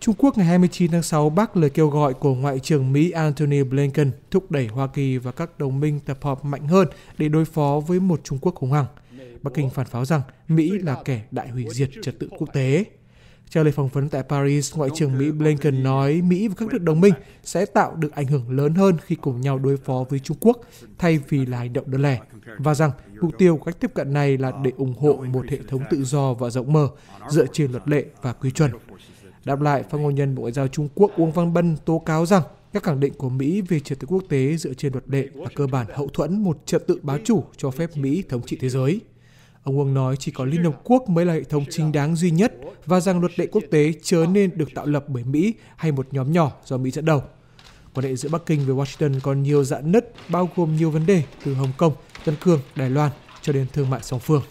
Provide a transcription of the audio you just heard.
Trung Quốc ngày 29 tháng 6 bác lời kêu gọi của Ngoại trưởng Mỹ Antony Blinken thúc đẩy Hoa Kỳ và các đồng minh tập hợp mạnh hơn để đối phó với một Trung Quốc hùng hăng. Bắc Kinh phản pháo rằng Mỹ là kẻ đại hủy diệt trật tự quốc tế. Trả lời phỏng vấn tại Paris, Ngoại trưởng Mỹ Blinken nói Mỹ và các nước đồng minh sẽ tạo được ảnh hưởng lớn hơn khi cùng nhau đối phó với Trung Quốc thay vì là hành động đơn lẻ, và rằng mục tiêu của cách tiếp cận này là để ủng hộ một hệ thống tự do và rộng mở dựa trên luật lệ và quy chuẩn. Đáp lại, phát ngôn nhân Bộ Ngoại giao Trung Quốc Uông Văn Bân tố cáo rằng các khẳng định của Mỹ về trật tự quốc tế dựa trên luật lệ là cơ bản hậu thuẫn một trật tự bá chủ cho phép Mỹ thống trị thế giới. Ông Uông nói chỉ có Liên Hợp Quốc mới là hệ thống chính đáng duy nhất và rằng luật lệ quốc tế chớ nên được tạo lập bởi Mỹ hay một nhóm nhỏ do Mỹ dẫn đầu. Quan hệ giữa Bắc Kinh và Washington còn nhiều dạn nứt, bao gồm nhiều vấn đề từ Hồng Kông, Tân Cương, Đài Loan cho đến thương mại song phương.